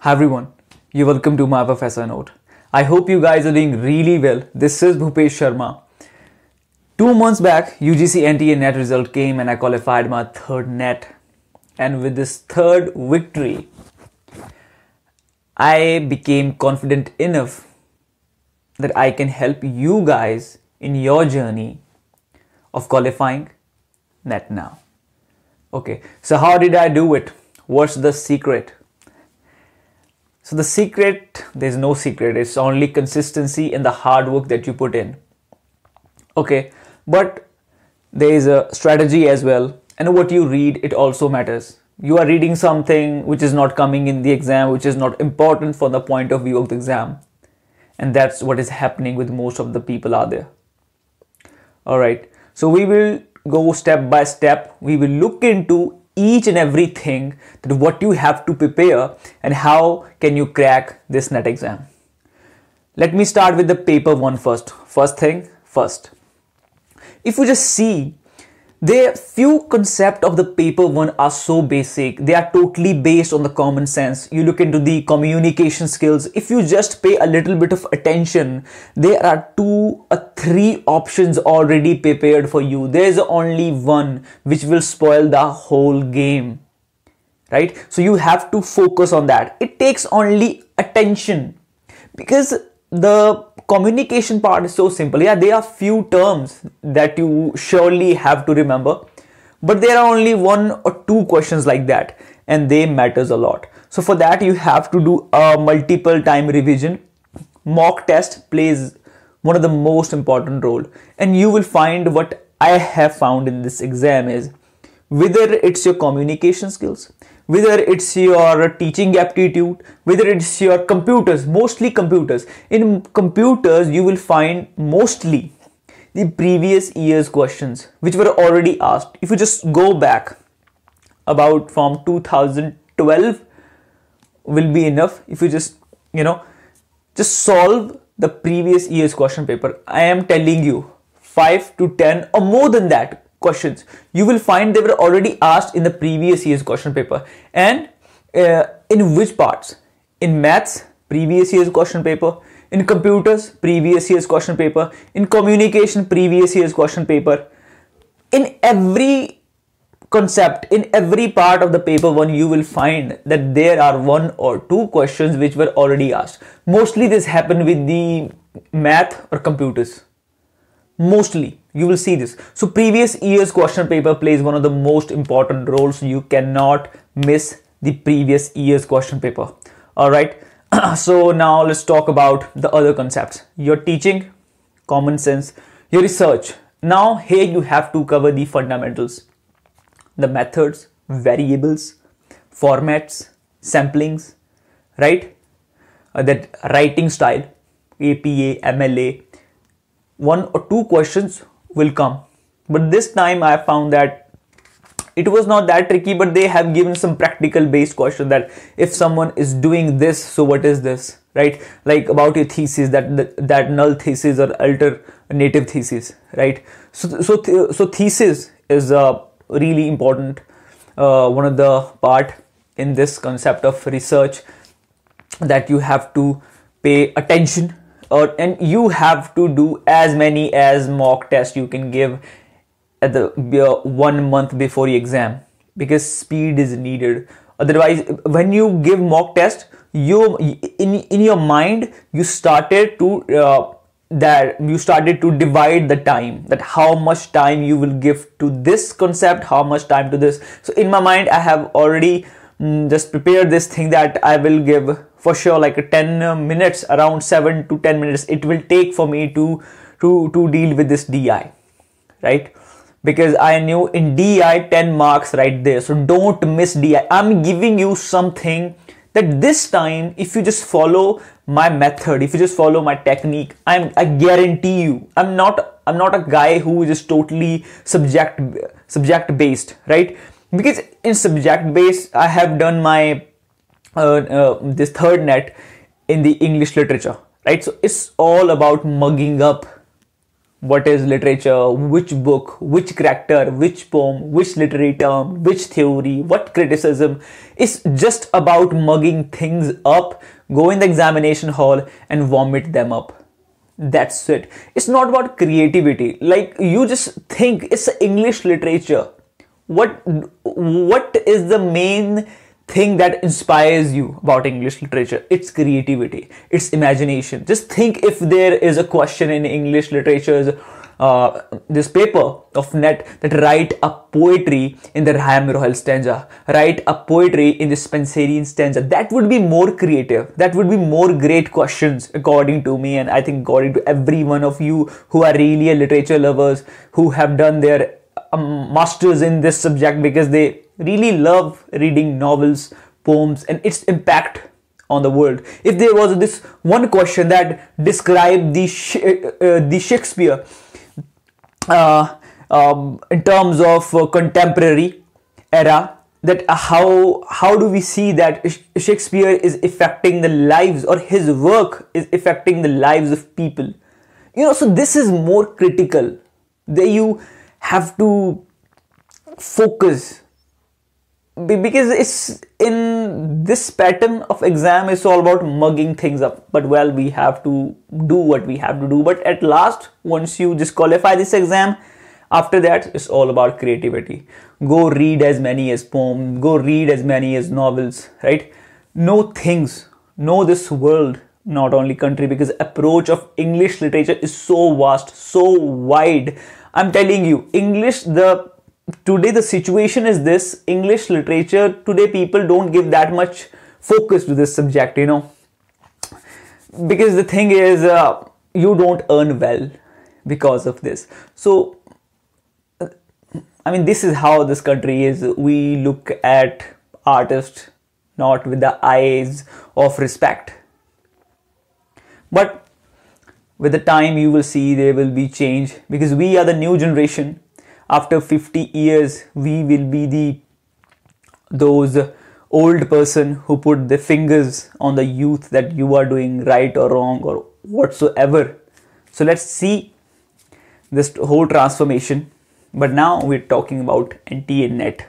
Hi everyone, you're welcome to my professor note. I hope you guys are doing really well. This is Bhupesh Sharma. Two months back, UGC NTA net result came and I qualified my third net. And with this third victory, I became confident enough that I can help you guys in your journey of qualifying net now. Okay, so how did I do it? What's the secret? So the secret, there's no secret. It's only consistency and the hard work that you put in. Okay, but there is a strategy as well. And what you read, it also matters. You are reading something which is not coming in the exam, which is not important for the point of view of the exam. And that's what is happening with most of the people out there. All right, so we will go step by step. We will look into each and everything that what you have to prepare and how can you crack this net exam. Let me start with the paper one first. First thing first. If you just see the few concept of the paper one are so basic. They are totally based on the common sense. You look into the communication skills. If you just pay a little bit of attention, there are two or three options already prepared for you. There is only one which will spoil the whole game. Right? So you have to focus on that. It takes only attention because the communication part is so simple yeah there are few terms that you surely have to remember but there are only one or two questions like that and they matters a lot so for that you have to do a multiple time revision mock test plays one of the most important role and you will find what i have found in this exam is whether it's your communication skills whether it's your teaching aptitude, whether it's your computers, mostly computers. In computers, you will find mostly the previous year's questions which were already asked. If you just go back about from 2012 will be enough if you just you know just solve the previous year's question paper i am telling you 5 to 10 or more than that questions you will find they were already asked in the previous year's question paper and uh, in which parts in maths previous year's question paper in computers previous year's question paper in communication previous year's question paper in every concept in every part of the paper one you will find that there are one or two questions which were already asked mostly this happened with the math or computers mostly you will see this so previous year's question paper plays one of the most important roles you cannot miss the previous year's question paper all right so now let's talk about the other concepts your teaching common sense your research now here you have to cover the fundamentals the methods variables formats samplings right uh, that writing style apa mla one or two questions will come but this time i found that it was not that tricky but they have given some practical based question that if someone is doing this so what is this right like about your thesis that that, null thesis or alternative thesis right so so th- so thesis is a uh, really important uh, one of the part in this concept of research that you have to pay attention or and you have to do as many as mock tests you can give at the uh, one month before the exam because speed is needed otherwise when you give mock test you in in your mind you started to uh, that you started to divide the time that how much time you will give to this concept how much time to this so in my mind i have already mm, just prepared this thing that i will give for sure like 10 uh, minutes around 7 to 10 minutes it will take for me to to to deal with this di right because i knew in di 10 marks right there so don't miss di i'm giving you something that this time if you just follow my method if you just follow my technique i'm i guarantee you i'm not i'm not a guy who is just totally subject subject based right because in subject based i have done my uh, uh, this third net in the English literature, right? So it's all about mugging up what is literature, which book, which character, which poem, which literary term, which theory, what criticism. It's just about mugging things up, go in the examination hall and vomit them up. That's it. It's not about creativity. Like you just think it's English literature. What what is the main thing that inspires you about English literature. It's creativity, it's imagination. Just think if there is a question in English literature's uh, this paper of net that write a poetry in the Raham Rohel stanza, write a poetry in the Spencerian stanza. That would be more creative. That would be more great questions according to me and I think according to every one of you who are really literature lovers, who have done their um, masters in this subject because they really love reading novels, poems, and its impact on the world. If there was this one question that described the uh, uh, the Shakespeare uh, um, in terms of uh, contemporary era, that how how do we see that Shakespeare is affecting the lives or his work is affecting the lives of people? You know, so this is more critical. There you have to focus because it's in this pattern of exam it's all about mugging things up but well we have to do what we have to do but at last once you disqualify this exam after that it's all about creativity go read as many as poems go read as many as novels right know things know this world not only country because approach of english literature is so vast so wide i'm telling you english the today the situation is this english literature today people don't give that much focus to this subject you know because the thing is uh, you don't earn well because of this so uh, i mean this is how this country is we look at artists not with the eyes of respect but with the time you will see there will be change because we are the new generation after 50 years we will be the those old person who put the fingers on the youth that you are doing right or wrong or whatsoever so let's see this whole transformation but now we're talking about nta net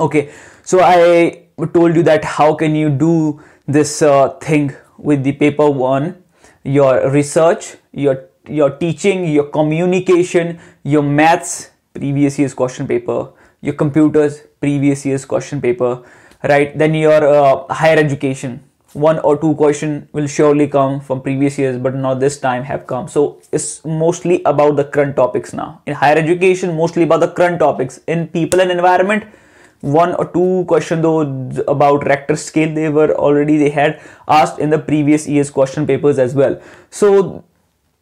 okay so i told you that how can you do this uh, thing with the paper one your research your your teaching, your communication, your maths, previous year's question paper, your computers, previous year's question paper, right? Then your uh, higher education, one or two question will surely come from previous years, but not this time have come. So it's mostly about the current topics now. In higher education, mostly about the current topics. In people and environment, one or two question though about Rector scale they were already they had asked in the previous year's question papers as well. So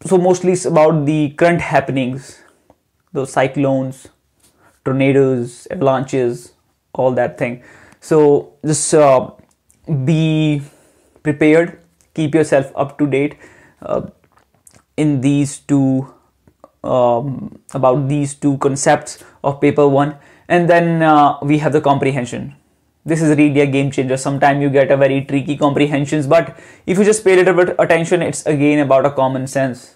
so mostly it's about the current happenings, those cyclones, tornadoes, avalanches, all that thing. So just uh, be prepared, keep yourself up to date uh, in these two um, about these two concepts of paper one, and then uh, we have the comprehension this is really a game changer. Sometimes you get a very tricky comprehensions, but if you just pay a little bit attention, it's again about a common sense.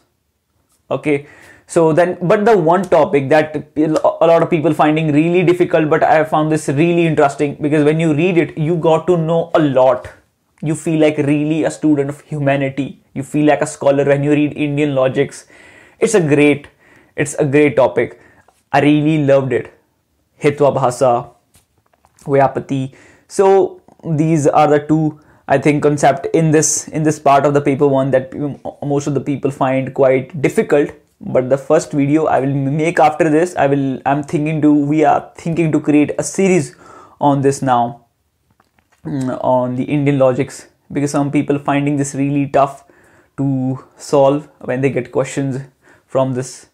Okay. So then, but the one topic that a lot of people finding really difficult, but I found this really interesting because when you read it, you got to know a lot. You feel like really a student of humanity. You feel like a scholar when you read Indian logics. It's a great, it's a great topic. I really loved it. Hitwa Bhasa, Vyapati, so these are the two I think concept in this in this part of the paper one that most of the people find quite difficult but the first video I will make after this I will I'm thinking to we are thinking to create a series on this now mm, on the Indian logics because some people finding this really tough to solve when they get questions from this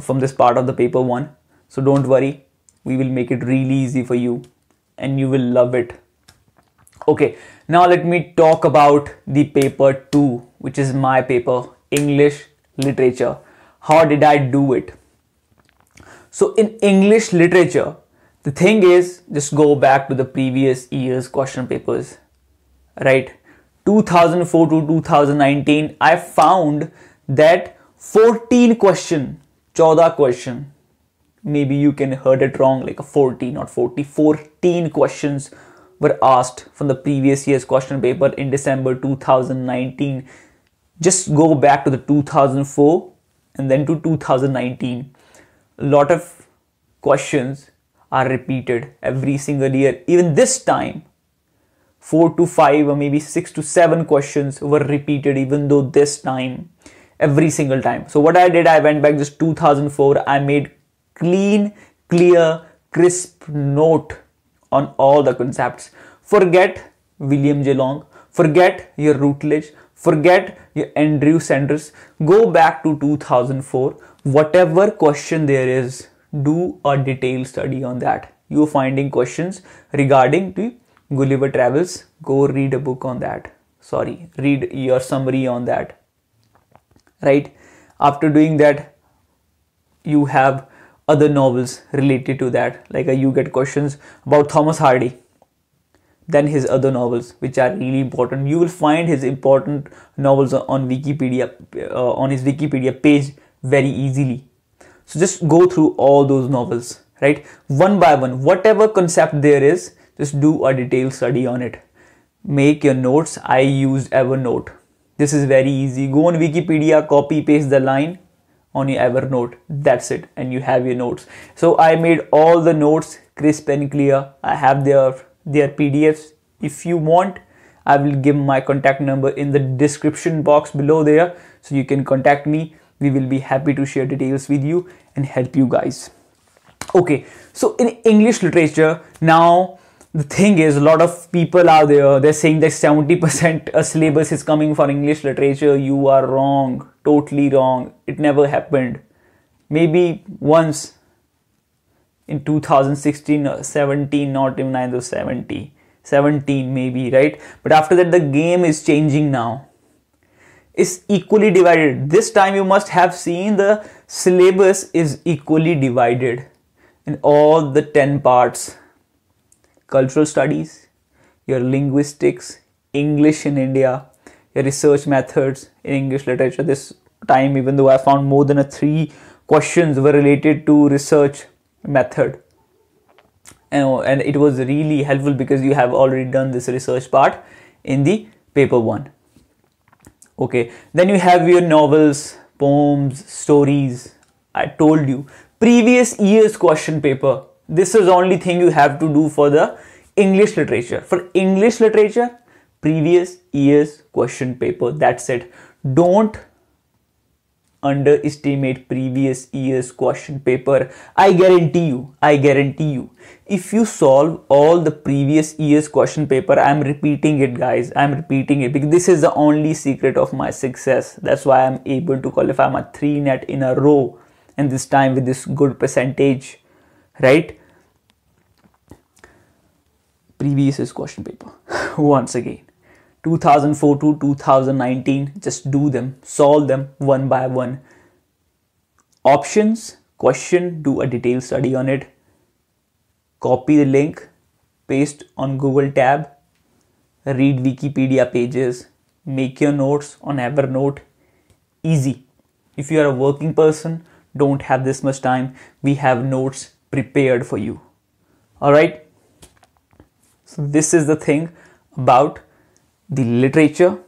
from this part of the paper one so don't worry we will make it really easy for you and you will love it Okay, now let me talk about the paper 2, which is my paper, English Literature. How did I do it? So in English Literature, the thing is, just go back to the previous year's question papers, right? 2004 to 2019, I found that 14 question, 14 question, maybe you can heard it wrong, like a fourteen, not 40, 14 questions were asked from the previous year's question paper in December 2019. Just go back to the 2004 and then to 2019. A lot of questions are repeated every single year. Even this time, four to five or maybe six to seven questions were repeated, even though this time, every single time. So, what I did, I went back just 2004, I made clean, clear, crisp note on all the concepts. Forget William J. Long, forget your Routledge, forget your Andrew Sanders. Go back to 2004. Whatever question there is, do a detailed study on that. You're finding questions regarding the Gulliver Travels. Go read a book on that. Sorry, read your summary on that. Right? After doing that, you have other novels related to that. Like uh, you get questions about Thomas Hardy, then his other novels, which are really important. You will find his important novels on Wikipedia, uh, on his Wikipedia page very easily. So just go through all those novels, right? One by one, whatever concept there is, just do a detailed study on it. Make your notes. I used Evernote. This is very easy. Go on Wikipedia, copy paste the line, on your Evernote. That's it. And you have your notes. So I made all the notes crisp and clear. I have their, their PDFs. If you want, I will give my contact number in the description box below there. So you can contact me. We will be happy to share details with you and help you guys. Okay. So in English literature, now the thing is a lot of people are there they're saying that 70% syllabus is coming for english literature you are wrong totally wrong, it never happened. Maybe once in 2016 or uh, 17, not even either 70, 17 maybe, right? But after that, the game is changing now. It's equally divided. This time you must have seen the syllabus is equally divided in all the 10 parts cultural studies, your linguistics, English in India, research methods in English literature. This time, even though I found more than a three questions were related to research method. And, and it was really helpful because you have already done this research part in the paper one. Okay, then you have your novels, poems, stories. I told you previous year's question paper. This is only thing you have to do for the English literature. For English literature, previous year's question paper. That's it. Don't underestimate previous year's question paper. I guarantee you, I guarantee you, if you solve all the previous year's question paper, I'm repeating it, guys. I'm repeating it because this is the only secret of my success. That's why I'm able to qualify my three net in a row and this time with this good percentage, right? Previous year's question paper once again 2004 to 2019 just do them solve them one by one options question do a detailed study on it copy the link paste on google tab read wikipedia pages make your notes on evernote easy if you are a working person don't have this much time we have notes prepared for you all right so this is the thing about the literature,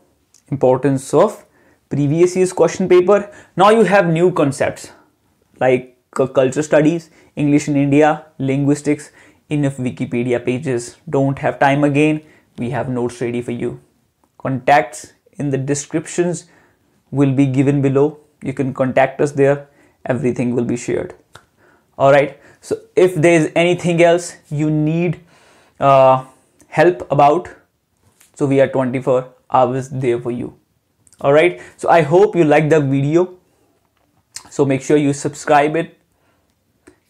importance of previous year's question paper. Now you have new concepts like uh, culture studies, English in India, linguistics, enough Wikipedia pages. Don't have time again, we have notes ready for you. Contacts in the descriptions will be given below. You can contact us there, everything will be shared. Alright, so if there is anything else you need uh, help about, so we are 24 hours there for you. Alright, so I hope you like the video. So make sure you subscribe it.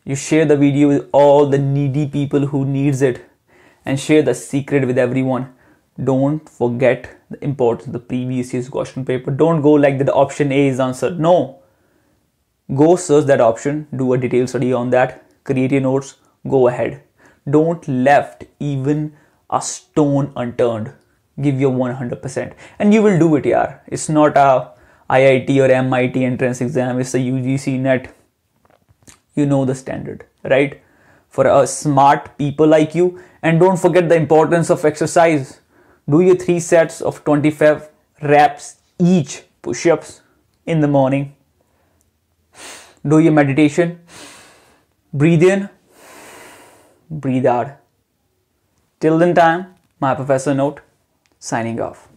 You share the video with all the needy people who needs it and share the secret with everyone. Don't forget the importance of the previous year's question paper. Don't go like that option A is answered. No. Go search that option, do a detailed study on that, create your notes, go ahead. Don't left even a stone unturned give your 100% and you will do it yaar it's not a IIT or MIT entrance exam it's a UGC net you know the standard right for a smart people like you and don't forget the importance of exercise do your 3 sets of 25 reps each push-ups in the morning do your meditation breathe in breathe out till then time my professor note signing off.